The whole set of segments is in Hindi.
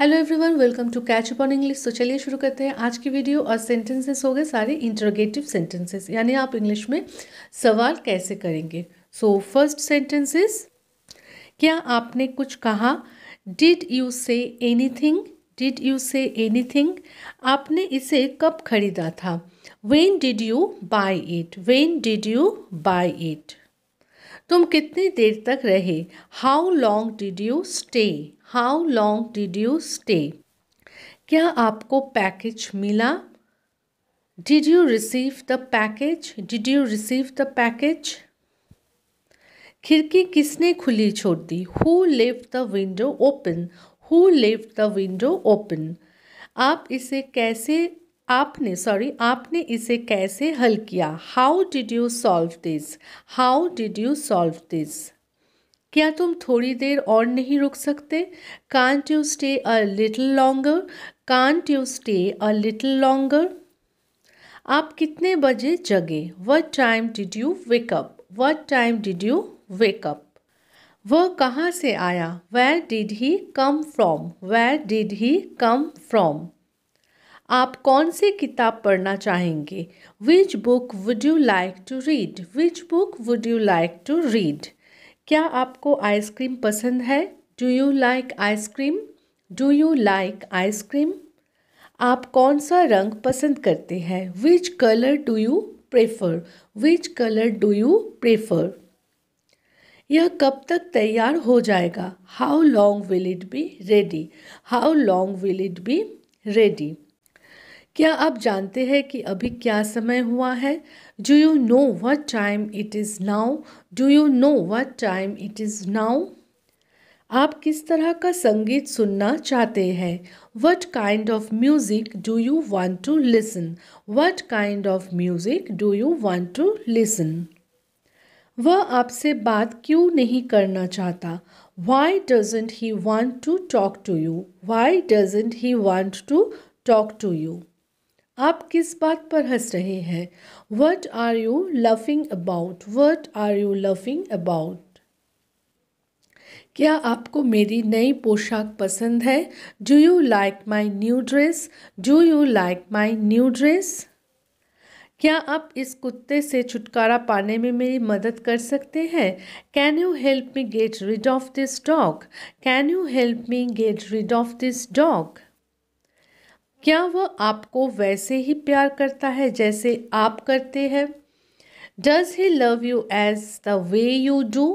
hello everyone welcome to catch up on English तो चलिए शुरू करते हैं आज की वीडियो और सेंटेंसेस हो गए सारे इंटरोगेटिव सेंटेंसेस यानी आप इंग्लिश में सवाल कैसे करेंगे सो फर्स्ट सेंटेंसेस क्या आपने कुछ कहा did you say anything did you say anything आपने इसे कब खरीदा था when did you by it when did you by it तुम कितनी देर तक रहे how long did you stay how long did you stay क्या आपको पैकेज मिला did you receive the package did you receive the package खिड़की किसने खुली छोड़ दी हु लेव द विंडो ओपन हु लेव द विंडो ओपन आप इसे कैसे आपने सॉरी आपने इसे कैसे हल किया how did you solve this how did you solve this क्या तुम थोड़ी देर और नहीं रुक सकते can't you stay a little longer can't you stay a little longer आप कितने बजे जगे what time did you wake up what time did you wake up वह कहाँ से आया where did he come from where did he come from आप कौन सी किताब पढ़ना चाहेंगे which book would you like to read which book would you like to read क्या आपको आइसक्रीम पसंद है do you like ice cream do you like ice cream आप कौन सा रंग पसंद करते हैं which colour do you prefer which colour do you prefer यह कब तक तैयार हो जाएगा how long will it be ready how long will it be ready क्या आप जानते हैं कि अभी क्या समय हुआ है do you know what time it is now do you know what time it is now आप किस तरह का संगीत सुनना चाहते हैं what kind of music do you want to listen what kind of music do you want to listen वह आपसे बात क्यों नहीं करना चाहता why doesn't he want to talk to you why doesn't he want to talk to you आप किस बात पर हंस रहे हैं what are you loving about what are you loving about क्या आपको मेरी नई पोशाक पसंद है do you like my new dress do you like my new dress क्या आप इस कुत्ते से छुटकारा पाने में मेरी मदद कर सकते हैं can you help me get rid of this dog can you help me get rid of this dog क्या वह आपको वैसे ही प्यार करता है जैसे आप करते हैं does he love you as the way you do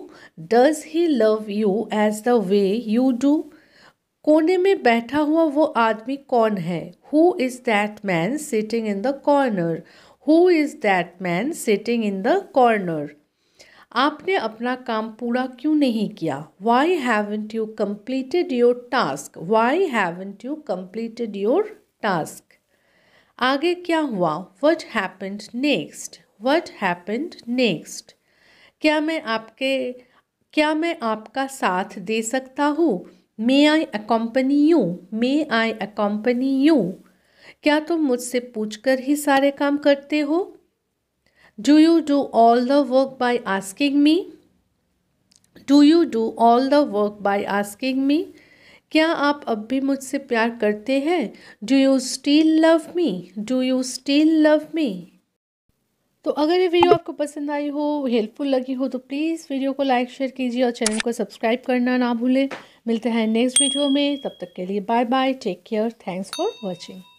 does he love you as the way you do कोने में बैठा हुआ वो आदमी कौन है who is that man sitting in the corner who is that man sitting in the corner आपने अपना काम पूरा क्यों नहीं किया why haven't you completed your task why haven't you completed your task आगे क्या हुआ what happened next what happened next क्या मैं आपके क्या मैं आपका साथ दे सकता हूँ may I accompany you may I accompany you क्या तुम मुझसे पूछकर ही सारे काम करते हो do you do all the work by asking me do you do all the work by asking me क्या आप अब भी मुझसे प्यार करते हैं do you still love me do you still love me तो अगर ये वीडियो आपको पसंद आई हो हेल्पफुल लगी हो तो प्लीज़ वीडियो को लाइक शेयर कीजिए और चैनल को सब्सक्राइब करना ना भूलें मिलते हैं नेक्स्ट वीडियो में तब तक के लिए bye bye take care thanks for watching